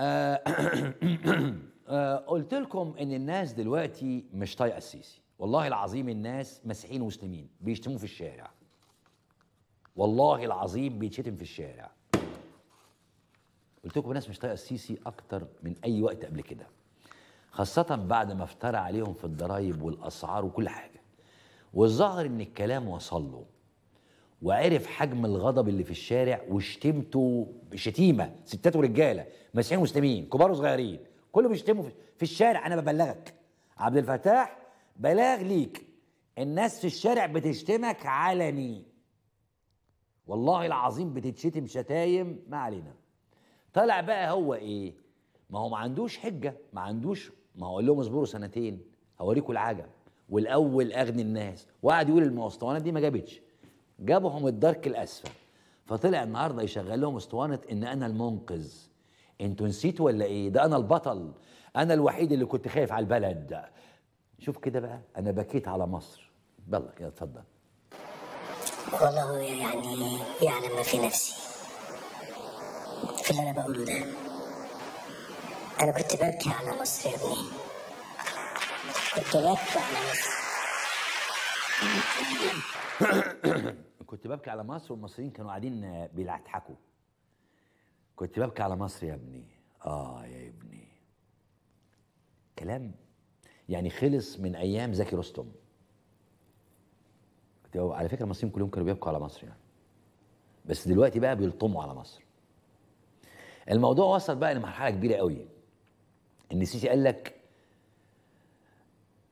آه، آه، قلت لكم ان الناس دلوقتي مش طايقه السيسي والله العظيم الناس مسيحيين ومسلمين بيشتموه في الشارع والله العظيم بيتشتم في الشارع قلت لكم الناس مش طايقه السيسي اكتر من اي وقت قبل كده خاصة بعد ما افترى عليهم في الضرايب والأسعار وكل حاجة والظاهر إن الكلام وصل له وعرف حجم الغضب اللي في الشارع وشتمته شتيمه ستات ورجاله مسيحيين ومسلمين كبار وصغيرين كله بيشتموا في الشارع انا ببلغك عبد الفتاح بلاغ ليك الناس في الشارع بتشتمك علني والله العظيم بتتشتم شتايم ما علينا طلع بقى هو ايه ما هو ما عندوش حجه ما عندوش ما هو قال لهم اصبروا سنتين هوريكم العجب والاول اغني الناس وقعد يقول المواصلات دي ما جابتش جابهم الدرك الاسفل فطلع النهارده يشغل لهم اسطوانه ان انا المنقذ انتوا نسيتوا ولا ايه ده انا البطل انا الوحيد اللي كنت خايف على البلد شوف كده بقى انا بكيت على مصر يلا كده اتفضل والله يعني يعلم يعني ما في نفسي في اللي انا بقوله ده انا كنت ببكي على مصر يا ابني كنت ببكي على مصر كنت ببكي على مصر والمصريين كانوا قاعدين آه، بيضحكوا كنت ببكي على مصر يا ابني اه يا ابني كلام يعني خلص من ايام زكي رستم على فكره المصريين كلهم كانوا بيبكوا على مصر يعني بس دلوقتي بقى بيلطموا على مصر الموضوع وصل بقى لمرحله كبيره قوي ان السيسي قال لك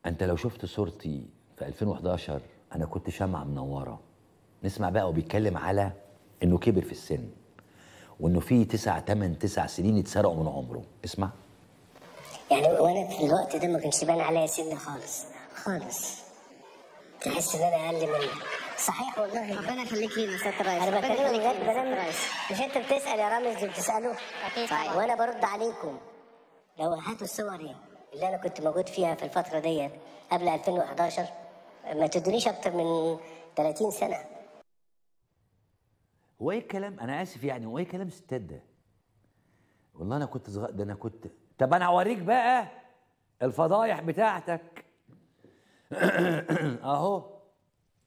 انت لو شفت صورتي في 2011 انا كنت شمعه منوره نسمع بقى وبيتكلم على انه كبر في السن وانه في تسع تمن تسع سنين اتسرقوا من عمره اسمع يعني وانا في الوقت ده ما كانش بان عليا سن خالص خالص تحس ان انا اقل منك صحيح والله ربنا يخليك لينا يا استاذ ريس انا بكلمك بجد بلم مش انت بتسال يا رامز دي بتساله طيب. وانا برد عليكم لو هاتوا الصور اللي انا كنت موجود فيها في الفتره ديت قبل 2011 ما تدونيش اكتر من 30 سنه هو ايه الكلام انا اسف يعني هو ايه كلام ستات ده والله انا كنت صغير ده انا كنت طب انا هوريك بقى الفضايح بتاعتك اهو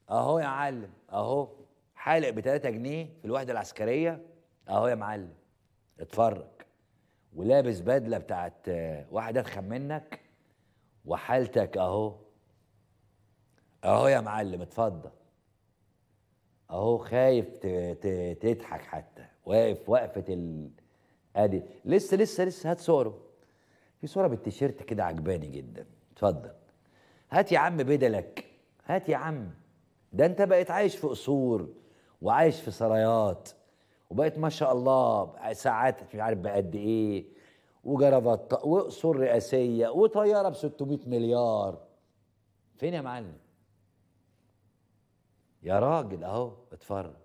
اهو يا معلم اهو حالق ب 3 جنيه في الوحده العسكريه اهو يا معلم اتفرج ولابس بدله بتاعت واحد اتخن منك وحالتك اهو اهو يا معلم اتفضل اهو خايف تضحك حتى واقف وقفه ال... ادي لسه لسه لسه هات صوره في صوره بالتيشيرت كده عجباني جدا اتفضل هات يا عم بدلك هات يا عم ده انت بقيت عايش في قصور وعايش في سرايات وبقيت ما شاء الله ساعات مش عارف بقد ايه وجرافات وقصور رئاسيه وطياره ب 600 مليار فين يا معلم يا راجل اهو اتفرج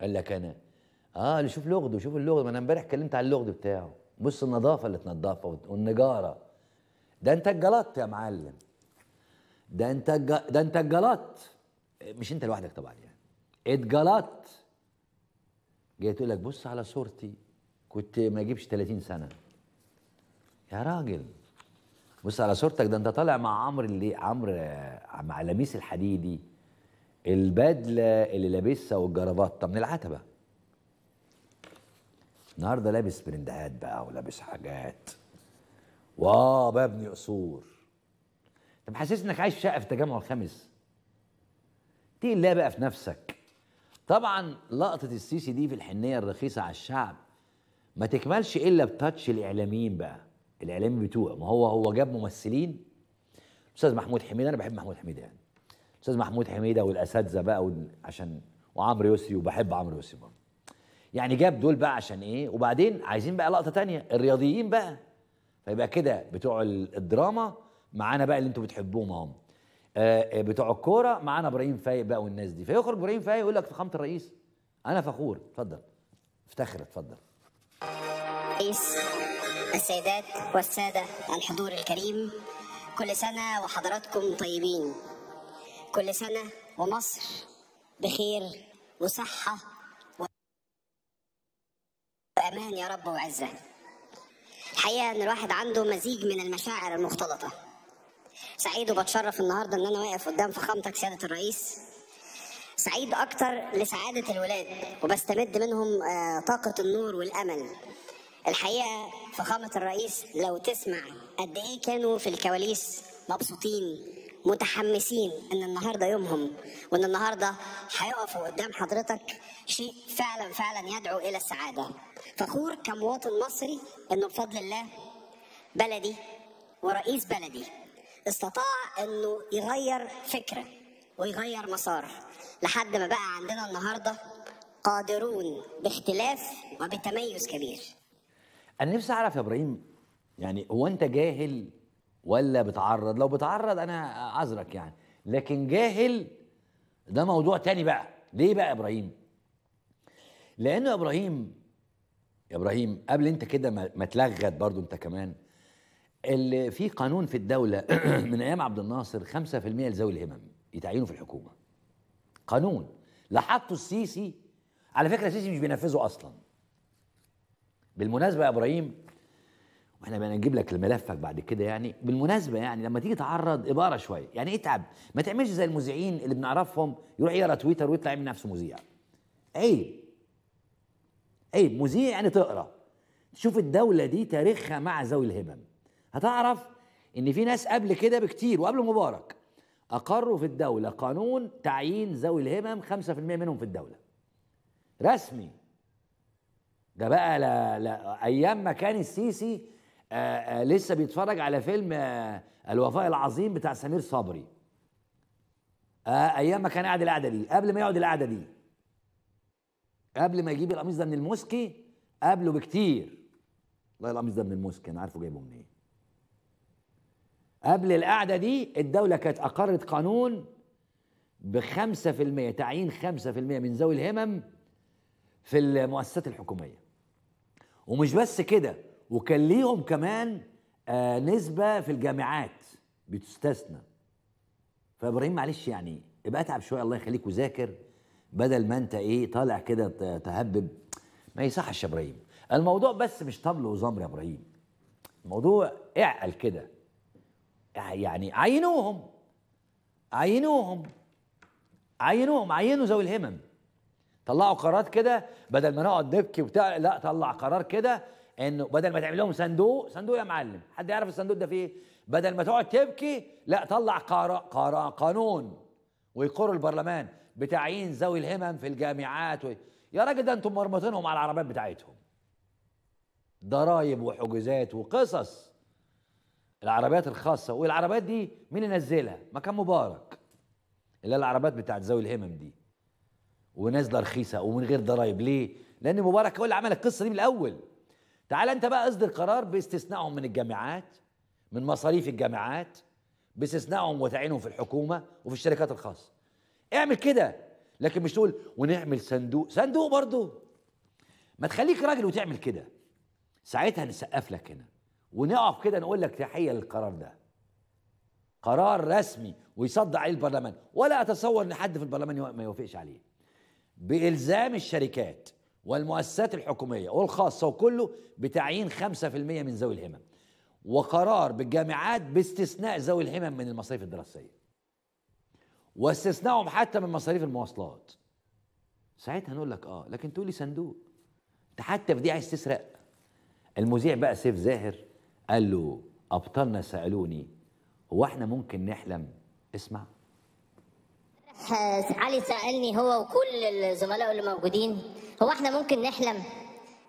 قال لك انا اه اللي شوف لغده شوف اللغد ما انا امبارح اتكلمت على اللغد بتاعه بص النظافه اللي اتنضفها والنجاره ده انت اتجلطت يا معلم ده انت الج... ده انت اتجلطت مش انت لوحدك طبعا يعني اتجلطت جاي تقول لك بص على صورتي كنت ما اجيبش 30 سنه يا راجل بص على صورتك ده انت طالع مع عمرو اللي إيه؟ عمرو آه، مع لميس الحديدي البدله اللي لابسها والجرافات طب من العتبه النهارده لابس برندهات بقى ولابس حاجات واه ابني قصور طب حاسس انك عايش شقه في التجمع الخامس تقل الله بقى في نفسك طبعا لقطه السيسي دي في الحنيه الرخيصه على الشعب ما تكملش الا بتاتش الاعلاميين بقى الاعلامي بتوعه ما هو هو جاب ممثلين استاذ محمود حميده انا بحب محمود حميده يعني استاذ محمود حميده والاساتذه بقى عشان وعمرو يسري وبحب عمرو يسري برضه يعني جاب دول بقى عشان ايه وبعدين عايزين بقى لقطه تانية الرياضيين بقى فيبقى كده بتوع الدراما معانا بقى اللي انتوا بتحبوهم اهم آه، آه، بتوع الكوره معانا ابراهيم فايق بقى والناس دي فيخرج ابراهيم فايق يقول لك فخامه الرئيس انا فخور اتفضل افتخر اتفضل السيدات والسادة الحضور الكريم كل سنة وحضراتكم طيبين كل سنة ومصر بخير وصحة وأمان يا رب وعزة الحقيقة إن الواحد عنده مزيج من المشاعر المختلطة سعيد وبتشرف النهاردة إن أنا واقف قدام فخامتك سيادة الرئيس سعيد أكتر لسعادة الولاد وبستمد منهم آه، طاقة النور والأمل الحقيقه فخامه الرئيس لو تسمع قد ايه كانوا في الكواليس مبسوطين متحمسين ان النهارده يومهم وان النهارده هيقفوا قدام حضرتك شيء فعلا فعلا يدعو الى السعاده فخور كمواطن مصري انه بفضل الله بلدي ورئيس بلدي استطاع انه يغير فكره ويغير مسار لحد ما بقى عندنا النهارده قادرون باختلاف وبتميز كبير انا نفسي اعرف يا ابراهيم يعني هو انت جاهل ولا بتعرض لو بتعرض انا اعذرك يعني لكن جاهل ده موضوع تاني بقى ليه بقى يا ابراهيم لانه يا ابراهيم يا ابراهيم قبل انت كده ما تلغت برضو انت كمان اللي في قانون في الدوله من ايام عبد الناصر 5% لذوي الهمم يتعينوا في الحكومه قانون لا السيسي على فكره السيسي مش بينفذه اصلا بالمناسبه يا ابراهيم واحنا بقى نجيب لك ملفك بعد كده يعني بالمناسبه يعني لما تيجي تعرض اباره شويه يعني اتعب ما تعملش زي المذيعين اللي بنعرفهم يروح يقرا تويتر ويطلع يعمل نفسه مذيع عيب عيب مذيع يعني تقرا تشوف الدوله دي تاريخها مع ذوي الهمم هتعرف ان في ناس قبل كده بكتير وقبل مبارك اقروا في الدوله قانون تعيين ذوي الهمم 5% منهم في الدوله رسمي ده بقى لا لا ايام ما كان السيسي آآ آه، آآ آه، لسه بيتفرج على فيلم آه، الوفاء العظيم بتاع سمير صبري ايام ما كان قاعد القعده دي قبل ما يقعد القعده دي قبل ما يجيب القميص ده من الموسكي قبله بكتير والله القميص ده من الموسكي انا عارفه جايبه منين قبل القعده دي الدوله كانت اقرت قانون ب 5% تعيين 5% من ذوي الهمم في المؤسسات الحكوميه ومش بس كده وكان ليهم كمان آه نسبة في الجامعات بتستثنى فابراهيم معلش يعني ابقى اتعب شويه الله يخليك وذاكر بدل ما انت ايه طالع كده تهبب ما يصحش يا ابراهيم الموضوع بس مش طبل وزمر يا ابراهيم الموضوع اعقل كده يعني عينوهم عينوهم عينوهم عينوا ذوي الهمم طلعوا قرارات كده بدل ما نقعد نبكي وبتاع لا طلع قرار كده انه بدل ما تعمل لهم صندوق صندوق يا معلم حد يعرف الصندوق ده فيه بدل ما تقعد تبكي لا طلع قرار قرار قانون ويقر البرلمان بتعيين ذوي الهمم في الجامعات و... يا راجل ده انتم مرمطينهم على العربيات بتاعتهم ضرايب وحجوزات وقصص العربيات الخاصه والعربيات دي مين اللي نزلها مبارك اللي العربيات بتاعت ذوي الهمم دي ونازله رخيصه ومن غير ضرايب ليه؟ لان مبارك هو اللي عمل القصه دي من الاول تعال انت بقى اصدر قرار باستثنائهم من الجامعات من مصاريف الجامعات باستثنائهم وتعيينهم في الحكومه وفي الشركات الخاصه اعمل كده لكن مش تقول ونعمل صندوق صندوق برضه ما تخليك راجل وتعمل كده ساعتها نسقف لك هنا ونقف كده نقول لك تحيه للقرار ده قرار رسمي ويصدع عليه البرلمان ولا اتصور ان حد في البرلمان ما يوافقش عليه بإلزام الشركات والمؤسسات الحكومية والخاصة وكله بتعيين 5% من ذوي الهمم وقرار بالجامعات باستثناء ذوي الهمم من المصاريف الدراسية واستثناءهم حتى من مصاريف المواصلات ساعتها نقول لك اه لكن تقول لي صندوق انت حتى في دي عايز تسرق المذيع بقى سيف زاهر قال له ابطالنا سالوني هو احنا ممكن نحلم اسمع آه، علي سألني هو وكل الزملاء اللي موجودين هو احنا ممكن نحلم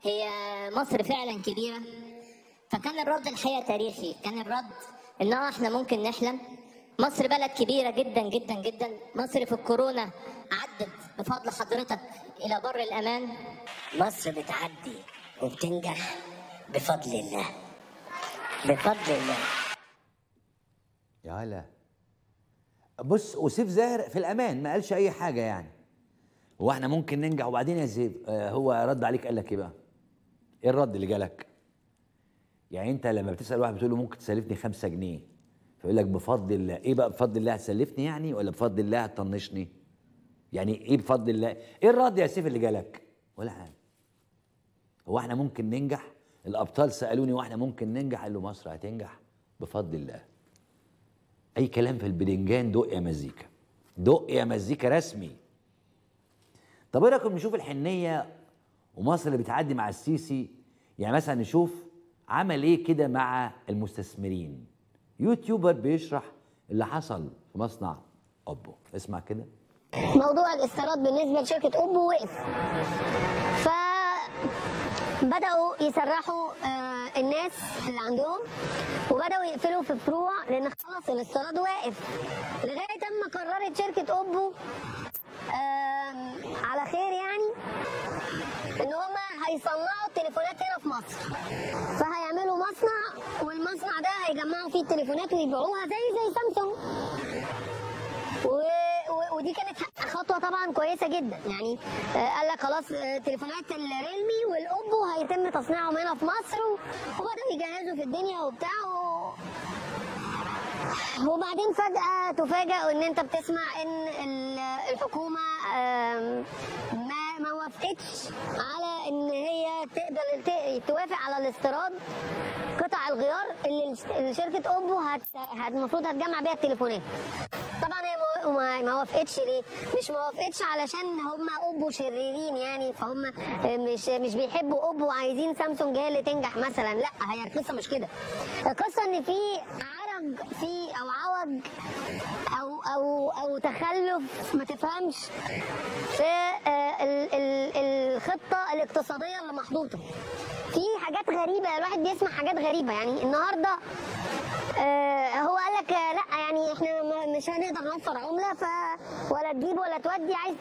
هي مصر فعلا كبيرة فكان الرد الحقيقة تاريخي كان الرد ان آه، احنا ممكن نحلم مصر بلد كبيرة جدا جدا جدا مصر في الكورونا عدت بفضل حضرتك الى بر الامان مصر بتعدي وبتنجح بفضل الله بفضل الله يا بص وسيف زاهر في الامان ما قالش اي حاجه يعني هو احنا ممكن ننجح وبعدين يا سيف آه، هو رد عليك قال لك ايه بقى؟ ايه الرد اللي جالك؟ يعني انت لما بتسال واحد بتقول له ممكن تسلفني 5 جنيه فيقول لك بفضل الله ايه بقى بفضل الله هتسلفني يعني ولا بفضل الله هتطنشني؟ يعني ايه بفضل الله؟ ايه الرد يا سيف اللي جالك؟ ولا حاجه هو احنا ممكن ننجح؟ الابطال سالوني واحنا ممكن ننجح قال له مصر هتنجح بفضل الله اي كلام في البدنجان دق يا مزيكا دق يا مزيكا رسمي طب ايه رايكم نشوف الحنيه ومصر اللي بتعدي مع السيسي يعني مثلا نشوف عمل ايه كده مع المستثمرين يوتيوبر بيشرح اللي حصل في مصنع اوبو اسمع كده موضوع الاستيراد بالنسبه لشركه اوبو وقف ف بداوا يسرحوا آه الناس اللي عندهم وبداوا يقفلوا في فروع لان خلاص الاستيراد واقف لغايه اما قررت شركه اوبو على خير يعني ان هم هيصنعوا التليفونات هنا في مصر فهيعملوا مصنع والمصنع ده هيجمعوا فيه التليفونات ويبيعوها زي زي سامسونج و ودي كانت خطوه طبعا كويسه جدا يعني آه، قال لك خلاص آه، تليفونات الريلمي والاوبو هيتم تصنيعهم هنا في مصر وبداوا يجهزوا في الدنيا وبتاع وبعدين فجأة تفاجئ إن أنت بتسمع إن الحكومة ما ما وافقتش على إن هي تقبل توافق على الاستيراد قطع الغيار اللي شركة أوبو المفروض هتجمع بيها التليفونات. طبعا هي وما ما وافقتش ليه؟ مش ما وافقتش علشان هم اوبو شريرين يعني فهم مش مش بيحبوا اوبو وعايزين سامسونج هي اللي تنجح مثلا لا هي القصه مش كده القصه ان في عرج في او عوج او او او تخلف ما تفهمش في آه، الخطه الاقتصاديه اللي محطوطه في حاجات غريبه الواحد بيسمع حاجات غريبه يعني النهارده آه هو قال لك آه لا يعني احنا مش هنقدر نوفر عمله ف ولا تجيب ولا تودي عايز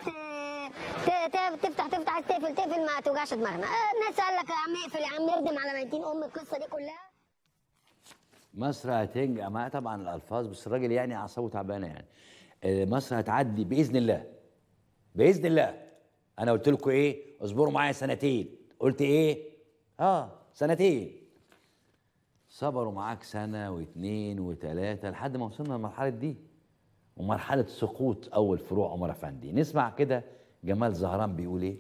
تفتح تفتح عايز تقفل تقفل ما توجعش دماغنا آه الناس قال لك يا عم اقفل يا عم اردم على ميتين ام القصه دي كلها مصر هتنجح مع طبعا الالفاظ بس الراجل يعني اعصابه تعبانه يعني آه، مصر هتعدي باذن الله باذن الله انا قلت لكم ايه اصبروا معايا سنتين قلت ايه اه سنتين صبروا معاك سنه واثنين وثلاثه لحد ما وصلنا لمرحله دي ومرحله سقوط اول فروع عمر افندي نسمع كده جمال زهران بيقول ايه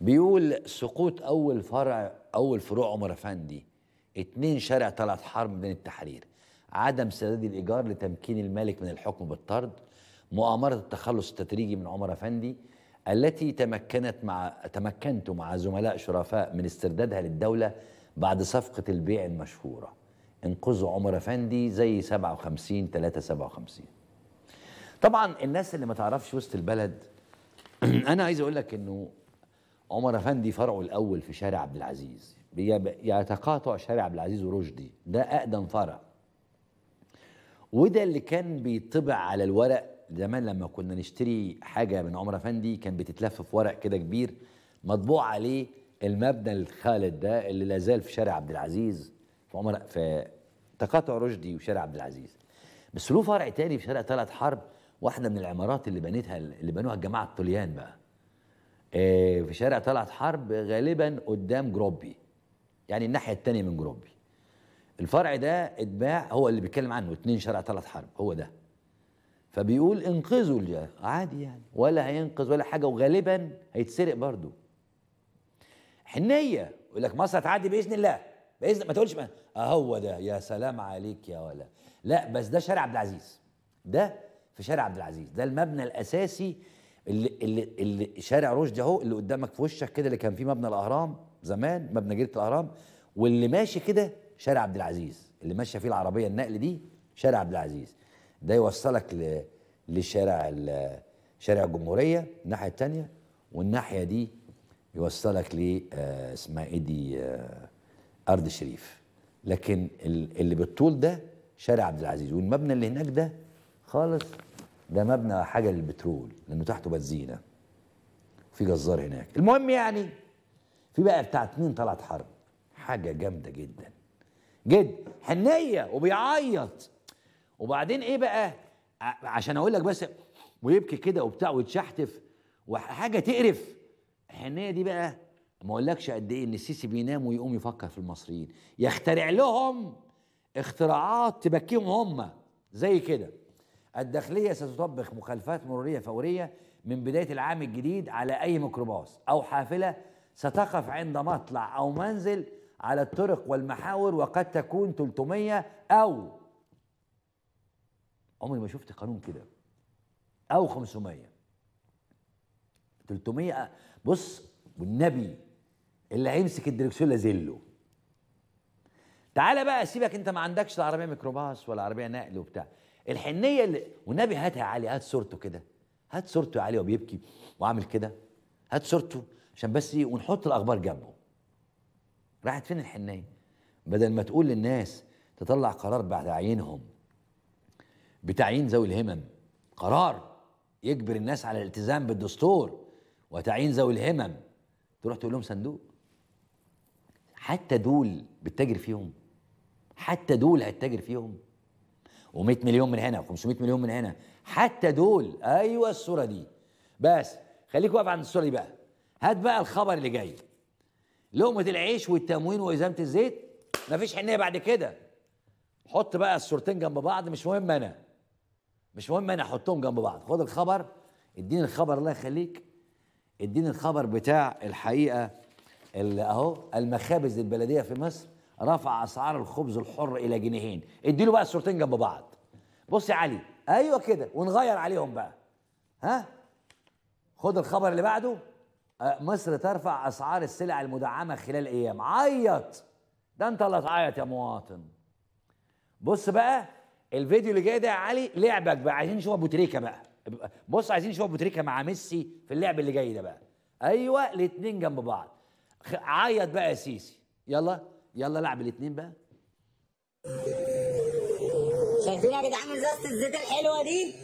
بيقول سقوط اول فرع اول فروع عمر افندي اتنين شارع طلعت حرب بين التحرير عدم سداد الايجار لتمكين الملك من الحكم بالطرد مؤامره التخلص التدريجي من عمر افندي التي تمكنت مع تمكنت مع زملاء شرفاء من استردادها للدولة بعد صفقة البيع المشهورة انقذوا عمر افندي زي 57 3 57 طبعا الناس اللي ما تعرفش وسط البلد انا عايز اقول لك انه عمر افندي فرعه الاول في شارع عبد العزيز يتقاطع شارع عبد العزيز ورشدي ده اقدم فرع وده اللي كان بيطبع على الورق زمان لما كنا نشتري حاجه من عمر افندي كان بتتلف في ورق كده كبير مطبوع عليه المبنى الخالد ده اللي لا زال في شارع عبد العزيز في عمر في تقاطع رشدي وشارع عبد العزيز بس له فرع تاني في شارع طلعت حرب واحده من العمارات اللي بنتها اللي بنوها الجماعه الطليان بقى آه، في شارع طلعت حرب غالبا قدام جروبي يعني الناحيه التانيه من جروبي الفرع ده اتباع هو اللي بيتكلم عنه اتنين شارع طلعت حرب هو ده فبيقول انقذوا الجاهل عادي يعني ولا هينقذ ولا حاجه وغالبا هيتسرق برضه حنيه يقول لك مصر هتعدي باذن الله باذن ما تقولش ما اهو ده يا سلام عليك يا ولا لا بس ده شارع عبد العزيز ده في شارع عبد العزيز ده المبنى الاساسي اللي اللي, اللي شارع رشدي اهو اللي قدامك في وشك كده اللي كان فيه مبنى الاهرام زمان مبنى جيره الاهرام واللي ماشي كده شارع عبد العزيز اللي ماشيه فيه العربيه النقل دي شارع عبد العزيز ده يوصلك ل... لشارع ال... شارع الجمهوريه الناحيه الثانيه والناحيه دي يوصلك ل آه، اسمها ايه دي آه، ارض شريف لكن اللي بالطول ده شارع عبد العزيز والمبنى اللي هناك ده خالص ده مبنى حاجه للبترول لانه تحته بنزينه في جزار هناك المهم يعني في بقى بتاع اتنين طلعت حرب حاجه جامده جدا جد حنيه وبيعيط وبعدين ايه بقى عشان اقول لك بس ويبكي كده وبتاع ويتشحتف وحاجه تقرف الحنيه دي بقى ما اقولكش قد ايه ان السيسي بينام ويقوم يفكر في المصريين يخترع لهم اختراعات تبكيهم هم زي كده الداخلية ستطبق مخالفات مرورية فورية من بداية العام الجديد على أي ميكروباص أو حافلة ستقف عند مطلع أو منزل على الطرق والمحاور وقد تكون 300 أو عمري ما شفت قانون كده او 500 300 بص والنبي اللي هيمسك الدركسيون لازله تعالى بقى سيبك انت ما عندكش العربيه ميكروباص ولا عربيه نقل وبتاع الحنيه اللي والنبي هاتها يا علي هات صورته كده هات صورته يا علي وهو بيبكي وعامل كده هات صورته عشان بس ايه ونحط الاخبار جنبه راحت فين الحنيه بدل ما تقول للناس تطلع قرار بعد عينهم بتعيين ذوي الهمم قرار يجبر الناس على الالتزام بالدستور وتعيين ذوي الهمم تروح تقول لهم صندوق حتى دول بتتاجر فيهم حتى دول هتتاجر فيهم و100 مليون من هنا و500 مليون من هنا حتى دول ايوه الصوره دي بس خليك واقف عند الصوره دي بقى هات بقى الخبر اللي جاي لقمه العيش والتموين وازامه الزيت مفيش حنيه بعد كده حط بقى الصورتين جنب بعض مش مهم انا مش مهم انا احطهم جنب بعض خد الخبر اديني الخبر الله يخليك اديني الخبر بتاع الحقيقه اللي اهو المخابز البلديه في مصر رفع اسعار الخبز الحر الى جنيهين اديله بقى الصورتين جنب بعض بص يا علي ايوه كده ونغير عليهم بقى ها خد الخبر اللي بعده أه، مصر ترفع اسعار السلع المدعمه خلال ايام عيط ده انت اللي هتعيط يا مواطن بص بقى الفيديو اللي جاي ده يا علي لعبك بقى عايزين نشوف ابو تريكه بقى بص عايزين نشوف ابو تريكه مع ميسي في اللعب اللي جاي ده بقى ايوه الاثنين جنب بعض عيط بقى يا سيسي يلا يلا لعب الاثنين بقى شايفين يا جدعان ازازه الزيت الحلوه دي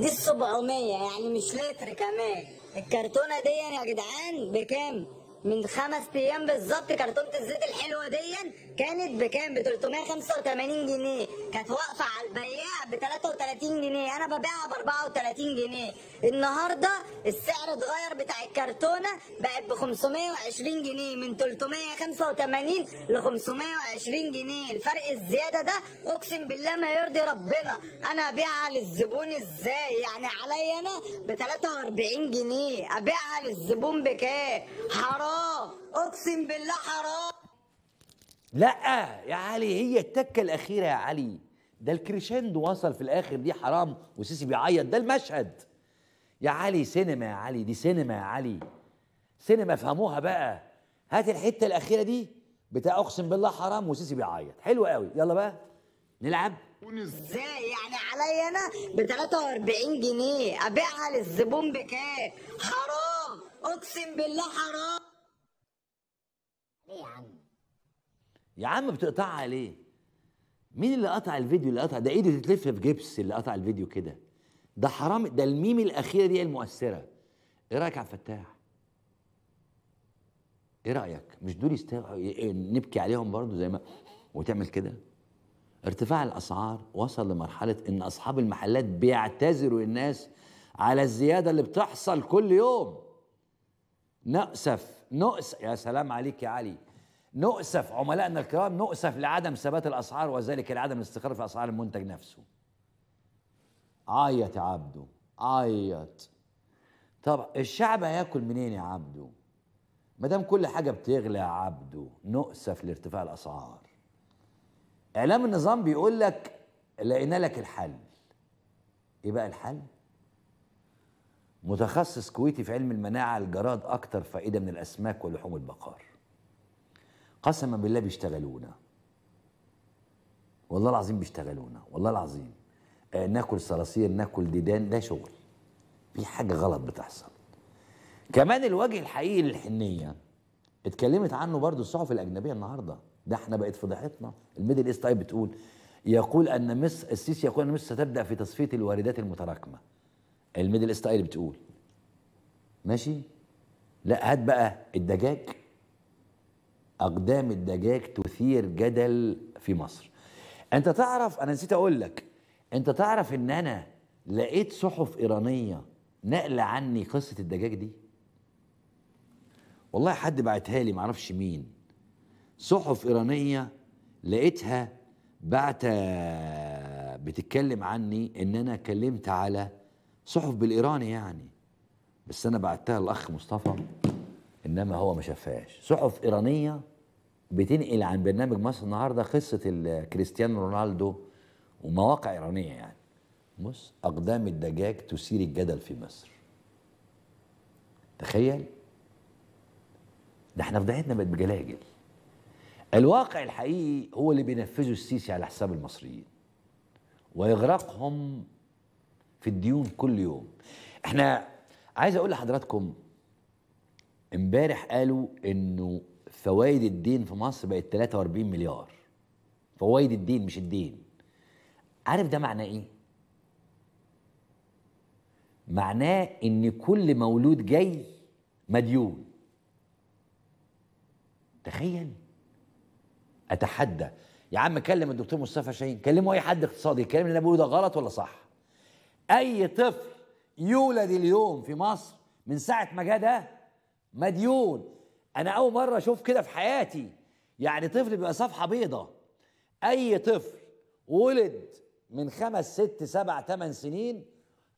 دي ال 700 يعني مش لتر كمان الكرتونه دي يا جدعان بكام؟ من خمس ايام بالظبط كرتونه الزيت الحلوه دي كانت بكام ب 385 جنيه كانت واقفه على البياع ب 33 جنيه انا ببيعها ب 34 جنيه النهارده السعر اتغير بتاع الكرتونه بقت ب 520 جنيه من 385 ل 520 جنيه الفرق الزياده ده اقسم بالله ما يرضي ربنا انا ابيعها للزبون ازاي يعني عليا انا ب 43 جنيه ابيعها للزبون بكام حرام حرام اقسم بالله حرام لا يا علي هي التكه الاخيره يا علي ده الكريشندو وصل في الاخر دي حرام وسيسي بيعيط ده المشهد يا علي سينما يا علي دي سينما يا علي سينما فهموها بقى هات الحته الاخيره دي بتاع اقسم بالله حرام وسيسي بيعيط حلو قوي يلا بقى نلعب ازاي يعني عليا انا ب 43 جنيه ابيعها للزبون بكام حرام اقسم بالله حرام يا عم يا عم بتقطعها ليه مين اللي قطع الفيديو اللي قطع ده ايده تتلف في جبس اللي قطع الفيديو كده ده حرام ده الميم الاخيره دي المؤثره ايه رايك عبد الفتاح ايه رايك مش دول يستاهلوا اه، اه، نبكي عليهم برضو زي ما وتعمل كده ارتفاع الاسعار وصل لمرحله ان اصحاب المحلات بيعتذروا الناس على الزياده اللي بتحصل كل يوم نأسف نؤسف يا سلام عليك يا علي نؤسف عملائنا الكرام نؤسف لعدم ثبات الاسعار وذلك لعدم الاستقرار في اسعار المنتج نفسه عيط يا عبده عيط طب الشعب هياكل منين يا عبده ما دام كل حاجه بتغلى يا عبده نؤسف لارتفاع الاسعار اعلام النظام بيقول لك لقينا لك الحل ايه بقى الحل متخصص كويتي في علم المناعة الجراد أكتر فائدة من الأسماك ولحوم البقر قسما بالله بيشتغلونا والله العظيم بيشتغلونا والله العظيم آه ناكل صراصير ناكل ديدان ده شغل في حاجة غلط بتحصل كمان الوجه الحقيقي للحنية اتكلمت عنه برضو الصحف الأجنبية النهاردة ده احنا بقت فضيحتنا الميدل ايست تايب بتقول يقول ان مصر السيسي يقول ان مصر ستبدا في تصفيه الواردات المتراكمه الميدل ايست بتقول ماشي لا هات بقى الدجاج اقدام الدجاج تثير جدل في مصر انت تعرف انا نسيت اقول لك انت تعرف ان انا لقيت صحف ايرانيه نقل عني قصه الدجاج دي والله حد بعتها لي معرفش مين صحف ايرانيه لقيتها بعت بتتكلم عني ان انا كلمت على صحف بالايراني يعني بس انا بعتها للاخ مصطفى انما هو ما شافهاش صحف ايرانيه بتنقل عن برنامج مصر النهارده قصه كريستيانو رونالدو ومواقع ايرانيه يعني بص اقدام الدجاج تثير الجدل في مصر تخيل ده احنا فضيحتنا بقت بجلاجل الواقع الحقيقي هو اللي بينفذه السيسي على حساب المصريين ويغرقهم في الديون كل يوم احنا عايز اقول لحضراتكم امبارح قالوا انه فوائد الدين في مصر بقت 43 مليار فوائد الدين مش الدين عارف ده معناه ايه معناه ان كل مولود جاي مديون تخيل اتحدى يا عم كلم الدكتور مصطفى شاهين كلمه اي حد اقتصادي الكلام اللي انا بقوله ده غلط ولا صح اي طفل يولد اليوم في مصر من ساعه ما جه ده مديون انا اول مره اشوف كده في حياتي يعني طفل بيبقى صفحه بيضة اي طفل ولد من خمس ست سبع ثمان سنين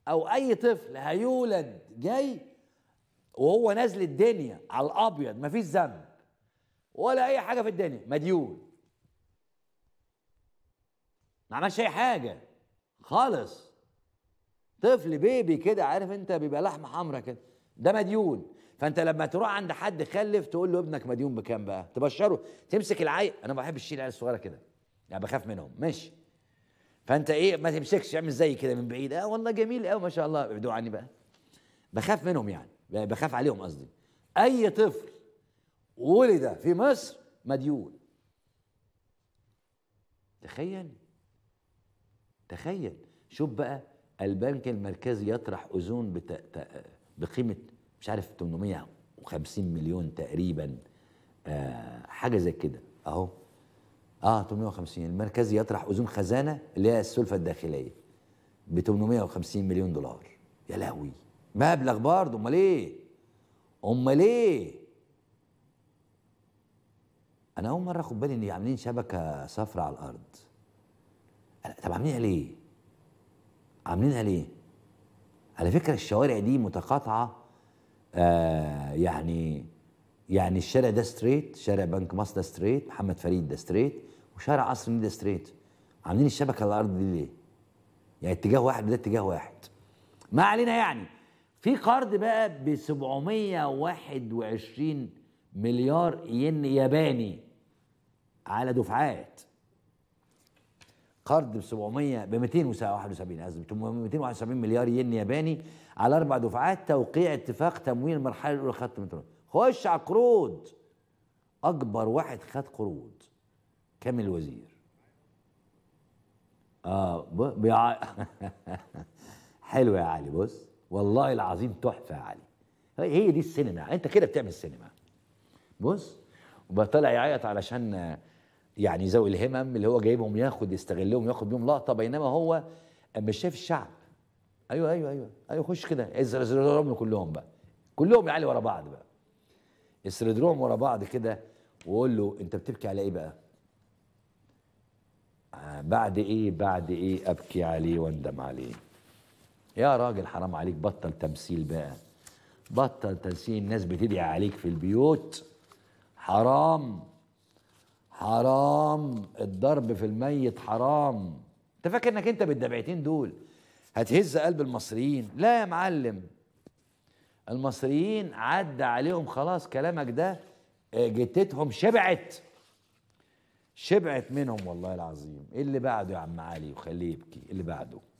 او اي طفل هيولد جاي وهو نازل الدنيا على الابيض مفيش ذنب ولا اي حاجه في الدنيا مديون ما عملش اي حاجه خالص طفل بيبي كده عارف انت بيبقى لحمه حمراء كده ده مديون فانت لما تروح عند حد خلف تقول له ابنك مديون بكام بقى تبشره تمسك العي انا ما بحبش اشيل العيال الصغيره كده يعني بخاف منهم ماشي فانت ايه ما تمسكش اعمل زي كده من بعيد اه والله جميل قوي ما شاء الله ابعدوا عني بقى بخاف منهم يعني بخاف عليهم قصدي اي طفل ولد في مصر مديون تخيل تخيل شوف بقى البنك المركزي يطرح اذون بقيمه مش عارف 850 مليون تقريبا آه حاجه زي كده اهو اه 850 المركزي يطرح اذون خزانه اللي هي السلفه الداخليه ب 850 مليون دولار يا لهوي مبلغ برضه امال ايه امال ايه انا اول مره اخد بالي ان عاملين شبكه صفراء على الارض طب عاملينها ليه عاملينها ليه على فكره الشوارع دي متقاطعه آه يعني يعني الشارع ده ستريت شارع بنك مصر ده ستريت محمد فريد ده ستريت وشارع قصر ده ستريت عاملين الشبكه على الارض دي ليه يعني اتجاه واحد وده اتجاه واحد ما علينا يعني في قرض بقى ب 721 مليار ين ياباني على دفعات قرض ب 700 ب 271 قصدي 271 مليار ين ياباني على اربع دفعات توقيع اتفاق تمويل المرحله الاولى خدت مترو خش على القروض اكبر واحد خد قروض كامل الوزير اه ب... ب... حلو يا علي بص والله العظيم تحفه يا علي هي دي السينما انت كده بتعمل سينما بص وبطلع يعيط علشان يعني ذوي الهمم اللي هو جايبهم ياخد يستغلهم ياخد بيهم لقطه بينما هو مش شايف الشعب ايوه ايوه ايوه ايوه خش كده اضربهم كلهم بقى كلهم يعلي ورا بعض بقى اسرد ورا بعض كده وقول له انت بتبكي على ايه بقى آه، بعد ايه بعد ايه ابكي عليه واندم عليه يا راجل حرام عليك بطل تمثيل بقى بطل تمثيل الناس بتدعي عليك في البيوت حرام حرام الضرب في الميت حرام انت فاكر انك انت بالدبعتين دول هتهز قلب المصريين لا يا معلم المصريين عدى عليهم خلاص كلامك ده آه، جتتهم شبعت شبعت منهم والله العظيم إيه اللي بعده يا عم علي وخليه يبكي إيه اللي بعده